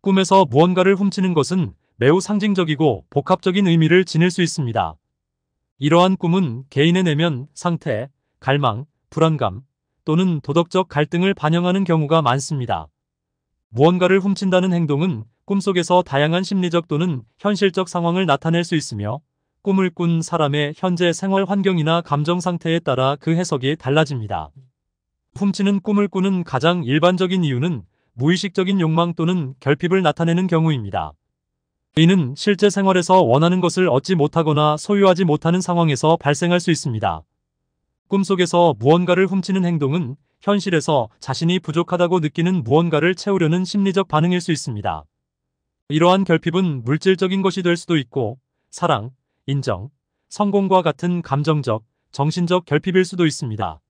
꿈에서 무언가를 훔치는 것은 매우 상징적이고 복합적인 의미를 지닐 수 있습니다. 이러한 꿈은 개인의 내면 상태, 갈망, 불안감 또는 도덕적 갈등을 반영하는 경우가 많습니다. 무언가를 훔친다는 행동은 꿈속에서 다양한 심리적 또는 현실적 상황을 나타낼 수 있으며 꿈을 꾼 사람의 현재 생활 환경이나 감정 상태에 따라 그 해석이 달라집니다. 훔치는 꿈을 꾸는 가장 일반적인 이유는 무의식적인 욕망 또는 결핍을 나타내는 경우입니다. 이는 실제 생활에서 원하는 것을 얻지 못하거나 소유하지 못하는 상황에서 발생할 수 있습니다. 꿈속에서 무언가를 훔치는 행동은 현실에서 자신이 부족하다고 느끼는 무언가를 채우려는 심리적 반응일 수 있습니다. 이러한 결핍은 물질적인 것이 될 수도 있고 사랑, 인정, 성공과 같은 감정적, 정신적 결핍일 수도 있습니다.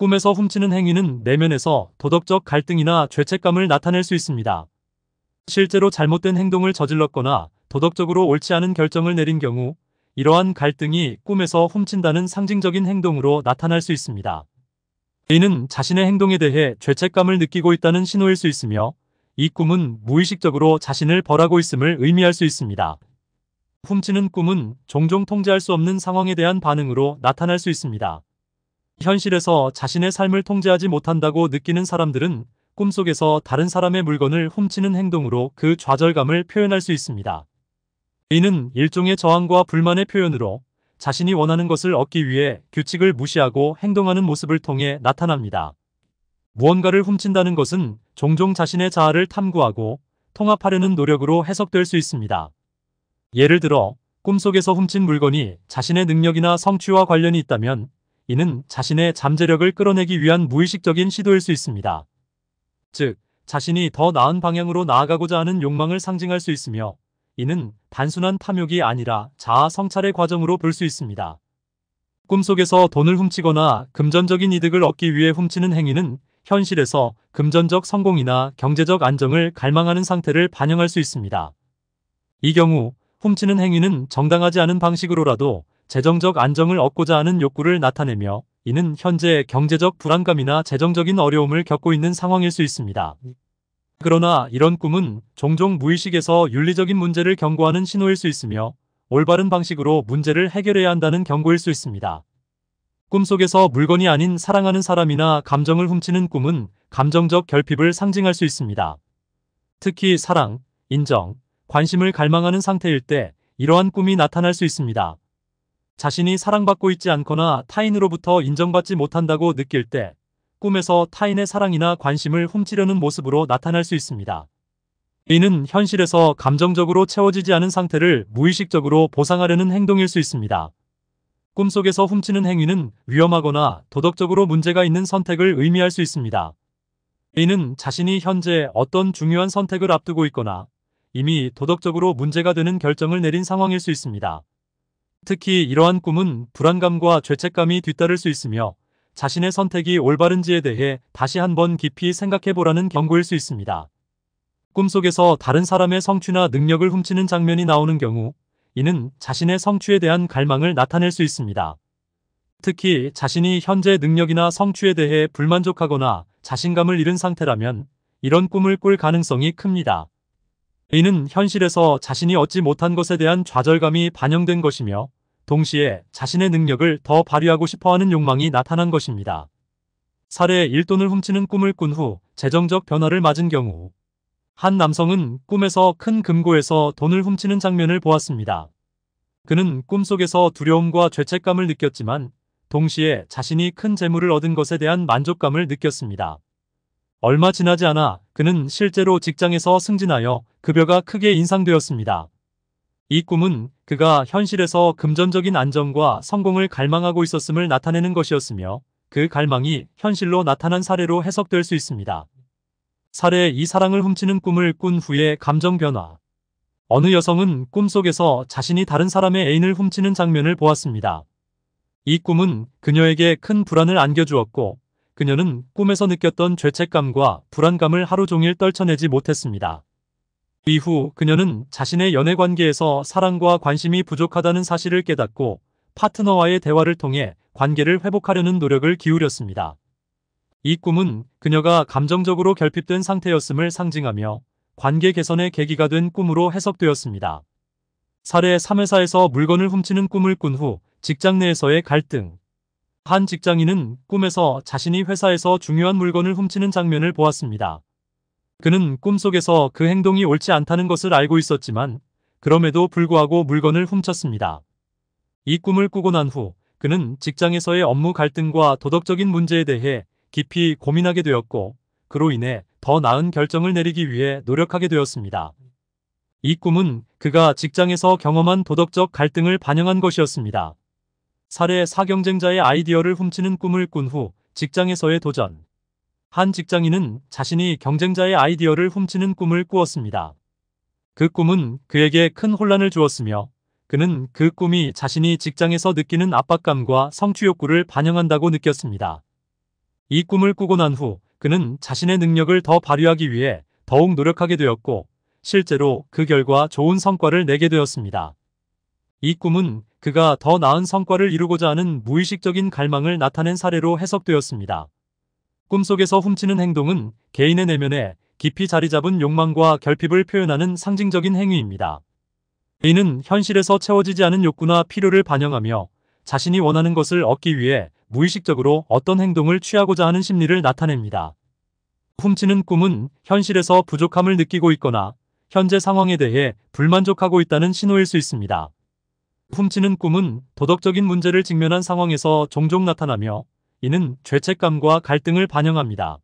꿈에서 훔치는 행위는 내면에서 도덕적 갈등이나 죄책감을 나타낼 수 있습니다. 실제로 잘못된 행동을 저질렀거나 도덕적으로 옳지 않은 결정을 내린 경우 이러한 갈등이 꿈에서 훔친다는 상징적인 행동으로 나타날 수 있습니다. 이는 자신의 행동에 대해 죄책감을 느끼고 있다는 신호일 수 있으며 이 꿈은 무의식적으로 자신을 벌하고 있음을 의미할 수 있습니다. 훔치는 꿈은 종종 통제할 수 없는 상황에 대한 반응으로 나타날 수 있습니다. 현실에서 자신의 삶을 통제하지 못한다고 느끼는 사람들은 꿈속에서 다른 사람의 물건을 훔치는 행동으로 그 좌절감을 표현할 수 있습니다. 이는 일종의 저항과 불만의 표현으로 자신이 원하는 것을 얻기 위해 규칙을 무시하고 행동하는 모습을 통해 나타납니다. 무언가를 훔친다는 것은 종종 자신의 자아를 탐구하고 통합하려는 노력으로 해석될 수 있습니다. 예를 들어 꿈속에서 훔친 물건이 자신의 능력이나 성취와 관련이 있다면 이는 자신의 잠재력을 끌어내기 위한 무의식적인 시도일 수 있습니다. 즉, 자신이 더 나은 방향으로 나아가고자 하는 욕망을 상징할 수 있으며, 이는 단순한 탐욕이 아니라 자아 성찰의 과정으로 볼 수 있습니다. 꿈속에서 돈을 훔치거나 금전적인 이득을 얻기 위해 훔치는 행위는 현실에서 금전적 성공이나 경제적 안정을 갈망하는 상태를 반영할 수 있습니다. 이 경우 훔치는 행위는 정당하지 않은 방식으로라도 재정적 안정을 얻고자 하는 욕구를 나타내며 이는 현재 경제적 불안감이나 재정적인 어려움을 겪고 있는 상황일 수 있습니다. 그러나 이런 꿈은 종종 무의식에서 윤리적인 문제를 경고하는 신호일 수 있으며 올바른 방식으로 문제를 해결해야 한다는 경고일 수 있습니다. 꿈속에서 물건이 아닌 사랑하는 사람이나 감정을 훔치는 꿈은 감정적 결핍을 상징할 수 있습니다. 특히 사랑, 인정, 관심을 갈망하는 상태일 때 이러한 꿈이 나타날 수 있습니다. 자신이 사랑받고 있지 않거나 타인으로부터 인정받지 못한다고 느낄 때 꿈에서 타인의 사랑이나 관심을 훔치려는 모습으로 나타날 수 있습니다. 이는 현실에서 감정적으로 채워지지 않은 상태를 무의식적으로 보상하려는 행동일 수 있습니다. 꿈속에서 훔치는 행위는 위험하거나 도덕적으로 문제가 있는 선택을 의미할 수 있습니다. 이는 자신이 현재 어떤 중요한 선택을 앞두고 있거나 이미 도덕적으로 문제가 되는 결정을 내린 상황일 수 있습니다. 특히 이러한 꿈은 불안감과 죄책감이 뒤따를 수 있으며 자신의 선택이 올바른지에 대해 다시 한번 깊이 생각해보라는 경고일 수 있습니다. 꿈속에서 다른 사람의 성취나 능력을 훔치는 장면이 나오는 경우 이는 자신의 성취에 대한 갈망을 나타낼 수 있습니다. 특히 자신이 현재 능력이나 성취에 대해 불만족하거나 자신감을 잃은 상태라면 이런 꿈을 꿀 가능성이 큽니다. 이는 현실에서 자신이 얻지 못한 것에 대한 좌절감이 반영된 것이며 동시에 자신의 능력을 더 발휘하고 싶어하는 욕망이 나타난 것입니다. 사례 1돈을 훔치는 꿈을 꾼 후 재정적 변화를 맞은 경우 한 남성은 꿈에서 큰 금고에서 돈을 훔치는 장면을 보았습니다. 그는 꿈속에서 두려움과 죄책감을 느꼈지만 동시에 자신이 큰 재물을 얻은 것에 대한 만족감을 느꼈습니다. 얼마 지나지 않아 그는 실제로 직장에서 승진하여 급여가 크게 인상되었습니다. 이 꿈은 그가 현실에서 금전적인 안정과 성공을 갈망하고 있었음을 나타내는 것이었으며 그 갈망이 현실로 나타난 사례로 해석될 수 있습니다. 사례 이 사랑을 훔치는 꿈을 꾼 후의 감정 변화 어느 여성은 꿈속에서 자신이 다른 사람의 애인을 훔치는 장면을 보았습니다. 이 꿈은 그녀에게 큰 불안을 안겨주었고 그녀는 꿈에서 느꼈던 죄책감과 불안감을 하루 종일 떨쳐내지 못했습니다. 이후 그녀는 자신의 연애관계에서 사랑과 관심이 부족하다는 사실을 깨닫고 파트너와의 대화를 통해 관계를 회복하려는 노력을 기울였습니다. 이 꿈은 그녀가 감정적으로 결핍된 상태였음을 상징하며 관계 개선의 계기가 된 꿈으로 해석되었습니다. 사례 3회사에서 물건을 훔치는 꿈을 꾼 후 직장 내에서의 갈등, 한 직장인은 꿈에서 자신이 회사에서 중요한 물건을 훔치는 장면을 보았습니다. 그는 꿈속에서 그 행동이 옳지 않다는 것을 알고 있었지만 그럼에도 불구하고 물건을 훔쳤습니다. 이 꿈을 꾸고 난 후 그는 직장에서의 업무 갈등과 도덕적인 문제에 대해 깊이 고민하게 되었고 그로 인해 더 나은 결정을 내리기 위해 노력하게 되었습니다. 이 꿈은 그가 직장에서 경험한 도덕적 갈등을 반영한 것이었습니다. 사례 4 경쟁자의 아이디어를 훔치는 꿈을 꾼 후 직장에서의 도전 한 직장인은 자신이 경쟁자의 아이디어를 훔치는 꿈을 꾸었습니다. 그 꿈은 그에게 큰 혼란을 주었으며 그는 그 꿈이 자신이 직장에서 느끼는 압박감과 성취욕구를 반영한다고 느꼈습니다. 이 꿈을 꾸고 난 후 그는 자신의 능력을 더 발휘하기 위해 더욱 노력하게 되었고 실제로 그 결과 좋은 성과를 내게 되었습니다. 이 꿈은 그가 더 나은 성과를 이루고자 하는 무의식적인 갈망을 나타낸 사례로 해석되었습니다. 꿈속에서 훔치는 행동은 개인의 내면에 깊이 자리 잡은 욕망과 결핍을 표현하는 상징적인 행위입니다. 이는 현실에서 채워지지 않은 욕구나 필요를 반영하며 자신이 원하는 것을 얻기 위해 무의식적으로 어떤 행동을 취하고자 하는 심리를 나타냅니다. 훔치는 꿈은 현실에서 부족함을 느끼고 있거나 현재 상황에 대해 불만족하고 있다는 신호일 수 있습니다. 훔치는 꿈은 도덕적인 문제를 직면한 상황에서 종종 나타나며 이는 죄책감과 갈등을 반영합니다.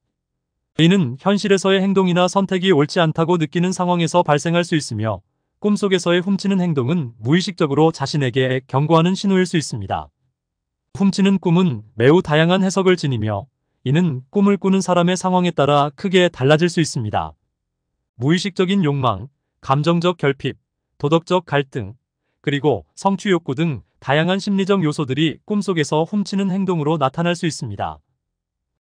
이는 현실에서의 행동이나 선택이 옳지 않다고 느끼는 상황에서 발생할 수 있으며 꿈속에서의 훔치는 행동은 무의식적으로 자신에게 경고하는 신호일 수 있습니다. 훔치는 꿈은 매우 다양한 해석을 지니며 이는 꿈을 꾸는 사람의 상황에 따라 크게 달라질 수 있습니다. 무의식적인 욕망, 감정적 결핍, 도덕적 갈등, 그리고 성취욕구 등 다양한 심리적 요소들이 꿈속에서 훔치는 행동으로 나타날 수 있습니다.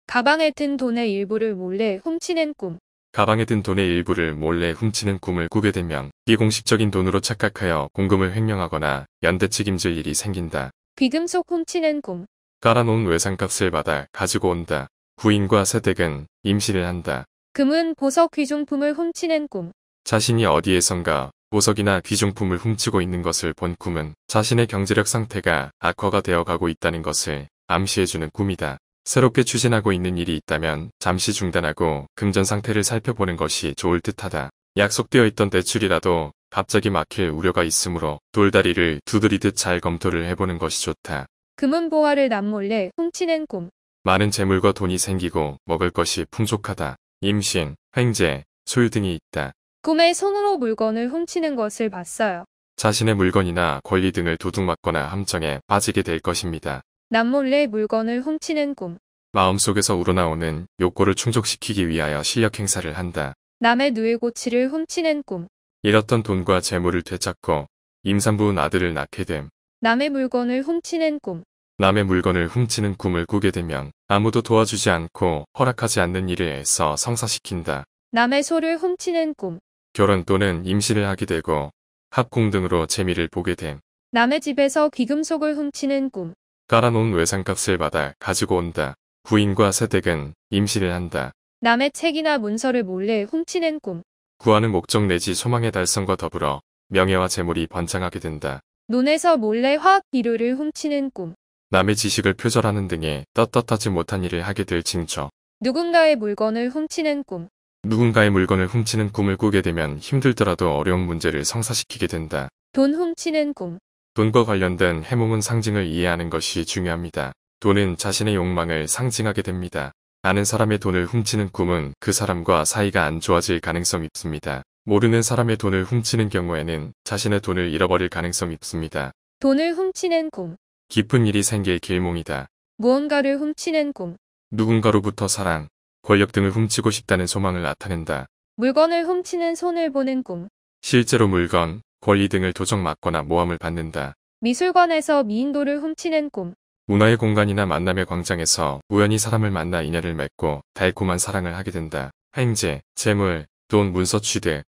가방에 든 돈의 일부를 몰래 훔치는 꿈. 가방에 든 돈의 일부를 몰래 훔치는 꿈을 꾸게 되면 비공식적인 돈으로 착각하여 공금을 횡령하거나 연대 책임질 일이 생긴다. 귀금속 훔치는 꿈. 깔아놓은 외상값을 받아 가지고 온다. 부인과 세댁은 임신을 한다. 금은 보석 귀중품을 훔치는 꿈. 자신이 어디에선가 보석이나 귀중품을 훔치고 있는 것을 본 꿈은 자신의 경제력 상태가 악화가 되어가고 있다는 것을 암시해주는 꿈이다. 새롭게 추진하고 있는 일이 있다면 잠시 중단하고 금전 상태를 살펴보는 것이 좋을 듯하다. 약속되어 있던 대출이라도 갑자기 막힐 우려가 있으므로 돌다리를 두드리듯 잘 검토를 해보는 것이 좋다. 금은 보화를 남몰래 훔치는 꿈. 많은 재물과 돈이 생기고 먹을 것이 풍족하다. 임신, 횡재, 소유 등이 있다. 꿈에 손으로 물건을 훔치는 것을 봤어요. 자신의 물건이나 권리 등을 도둑맞거나 함정에 빠지게 될 것입니다. 남몰래 물건을 훔치는 꿈. 마음속에서 우러나오는 욕구를 충족시키기 위하여 실력 행사를 한다. 남의 누에고치를 훔치는 꿈. 잃었던 돈과 재물을 되찾고 임산부인 아들을 낳게 됨. 남의 물건을 훔치는 꿈. 남의 물건을 훔치는 꿈을 꾸게 되면 아무도 도와주지 않고 허락하지 않는 일을 애써 성사시킨다. 남의 소를 훔치는 꿈. 결혼 또는 임신을 하게 되고 합궁 등으로 재미를 보게 됨. 남의 집에서 귀금속을 훔치는 꿈. 깔아놓은 외상값을 받아 가지고 온다. 부인과 새댁은 임신을 한다. 남의 책이나 문서를 몰래 훔치는 꿈. 구하는 목적 내지 소망의 달성과 더불어 명예와 재물이 번창하게 된다. 논에서 몰래 화학 비료를 훔치는 꿈. 남의 지식을 표절하는 등의 떳떳하지 못한 일을 하게 될 징조. 누군가의 물건을 훔치는 꿈. 누군가의 물건을 훔치는 꿈을 꾸게 되면 힘들더라도 어려운 문제를 성사시키게 된다. 돈 훔치는 꿈. 돈과 관련된 해몽은 상징을 이해하는 것이 중요합니다. 돈은 자신의 욕망을 상징하게 됩니다. 아는 사람의 돈을 훔치는 꿈은 그 사람과 사이가 안 좋아질 가능성이 있습니다. 모르는 사람의 돈을 훔치는 경우에는 자신의 돈을 잃어버릴 가능성이 있습니다. 돈을 훔치는 꿈. 깊은 일이 생길 길몽이다. 무언가를 훔치는 꿈. 누군가로부터 사랑, 권력 등을 훔치고 싶다는 소망을 나타낸다. 물건을 훔치는 손을 보는 꿈. 실제로 물건, 권리 등을 도적맞거나 모함을 받는다. 미술관에서 미인도를 훔치는 꿈. 문화의 공간이나 만남의 광장에서 우연히 사람을 만나 인연을 맺고 달콤한 사랑을 하게 된다. 행제, 재물, 돈, 문서 취득,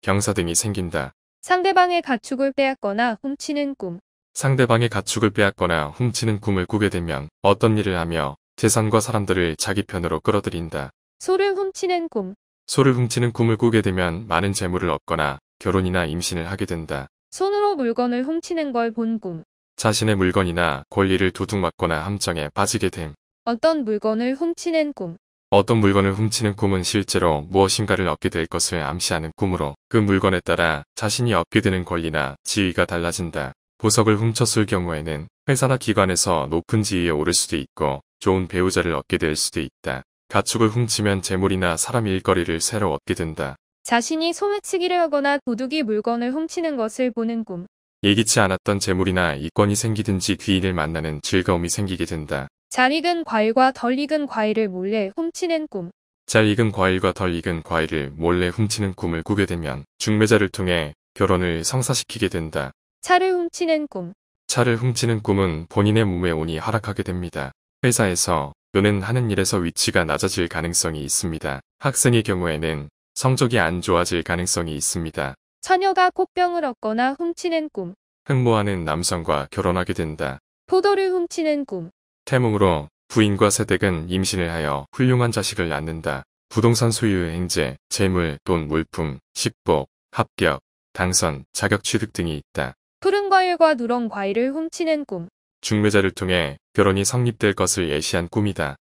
경사 등이 생긴다. 상대방의 가축을 빼앗거나 훔치는 꿈. 상대방의 가축을 빼앗거나 훔치는 꿈을 꾸게 되면 어떤 일을 하며 재산과 사람들을 자기 편으로 끌어들인다. 소를 훔치는 꿈. 소를 훔치는 꿈을 꾸게 되면 많은 재물을 얻거나 결혼이나 임신을 하게 된다. 손으로 물건을 훔치는 걸 본 꿈. 자신의 물건이나 권리를 두둑 맞거나 함정에 빠지게 됨. 어떤 물건을 훔치는 꿈. 어떤 물건을 훔치는 꿈은 실제로 무엇인가를 얻게 될 것을 암시하는 꿈으로 그 물건에 따라 자신이 얻게 되는 권리나 지위가 달라진다. 보석을 훔쳤을 경우에는 회사나 기관에서 높은 지위에 오를 수도 있고 좋은 배우자를 얻게 될 수도 있다. 가축을 훔치면 재물이나 사람 일거리를 새로 얻게 된다. 자신이 소매치기를 하거나 도둑이 물건을 훔치는 것을 보는 꿈. 예기치 않았던 재물이나 이권이 생기든지 귀인을 만나는 즐거움이 생기게 된다. 잘 익은 과일과 덜 익은 과일을 몰래 훔치는 꿈. 잘 익은 과일과 덜 익은 과일을 몰래 훔치는 꿈을 꾸게 되면 중매자를 통해 결혼을 성사시키게 된다. 차를 훔치는 꿈. 차를 훔치는 꿈은 본인의 몸에 오니 하락하게 됩니다. 회사에서 또는 하는 일에서 위치가 낮아질 가능성이 있습니다. 학생의 경우에는 성적이 안 좋아질 가능성이 있습니다. 처녀가 꽃병을 얻거나 훔치는 꿈. 흥모하는 남성과 결혼하게 된다. 포도를 훔치는 꿈. 태몽으로 부인과 새댁은 임신을 하여 훌륭한 자식을 낳는다. 부동산 소유 행제, 재물, 돈, 물품, 식복, 합격, 당선, 자격 취득 등이 있다. 푸른 과일과 누런 과일을 훔치는 꿈. 중매자를 통해 결혼이 성립될 것을 예시한 꿈이다.